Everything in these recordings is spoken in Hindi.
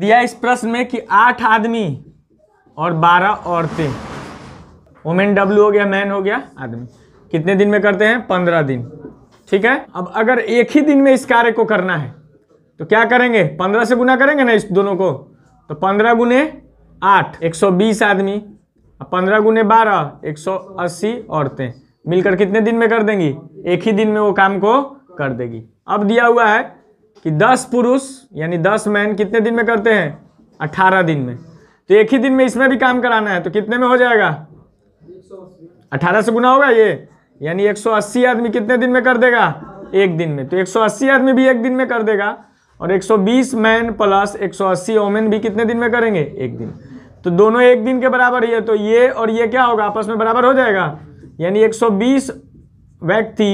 दिया इस प्रश्न में कि आठ आदमी और बारह औरतें वोमेन डब्ल्यू हो गया मैन हो गया आदमी कितने दिन में करते हैं पंद्रह दिन ठीक है अब अगर एक ही दिन में इस कार्य को करना है तो क्या करेंगे पंद्रह से गुना करेंगे ना इस दोनों को तो पंद्रह गुने आठ एक सौ बीस आदमी पंद्रह गुने बारह एक सौ अस्सी औरतें मिलकर कितने दिन में कर देंगी एक ही दिन में वो काम को कर देगी अब दिया हुआ है कि दस पुरुष यानी दस मैन कितने दिन में करते हैं अठारह दिन में तो एक ही दिन में इसमें भी काम कराना है तो कितने में हो जाएगा अठारह से गुना होगा ये यानी 180 आदमी कितने दिन में कर देगा एक दिन में तो 180 आदमी भी एक दिन में कर देगा और 120 मैन प्लस 180 ओमेन भी कितने दिन में करेंगे एक दिन तो दोनों एक दिन के बराबर ही है तो ये और ये क्या होगा आपस में बराबर हो जाएगा यानी बीस व्यक्ति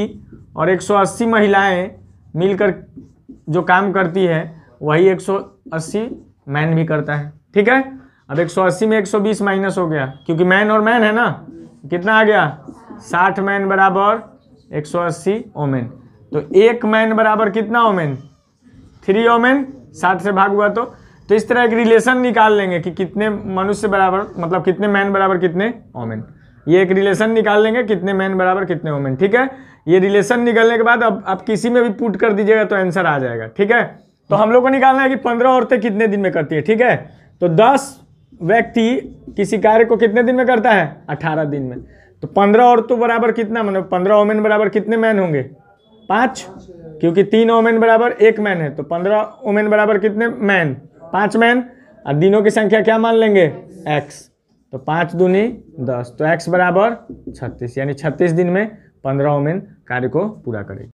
और अस्सी महिलाएं मिलकर जो काम करती है वही 180 मैन भी करता है ठीक है अब 180 में 120 माइनस हो गया क्योंकि मैन और मैन है ना कितना आ गया 60 मैन बराबर 180 ओमेन तो एक मैन बराबर कितना ओमेन थ्री ओमेन साठ से भाग हुआ तो तो इस तरह एक रिलेशन निकाल लेंगे कि कितने मनुष्य बराबर मतलब कितने मैन बराबर कितने ओमेन ये एक रिलेशन निकाल लेंगे कितने मैन बराबर कितने ओमेन ठीक है ये रिलेशन निकलने के बाद अब आप किसी में भी पुट कर दीजिएगा तो आंसर आ जाएगा ठीक है तो हम लोग को निकालना है कि पंद्रह औरतें कितने दिन में करती है ठीक है तो दस व्यक्ति किसी कार्य को कितने दिन में करता है अठारह दिन में तो पंद्रह औरतों बराबर कितना मतलब पंद्रह ओमेन बराबर कितने मैन होंगे पाँच क्योंकि तीन ओमेन बराबर एक मैन है तो पंद्रह ओमेन बराबर कितने मैन पाँच मैन और दिनों की संख्या क्या मान लेंगे एक्स तो पाँच दूनी दस तो एक्स बराबर छत्तीस यानी छत्तीस दिन में पंद्रह में कार्य को पूरा करेगी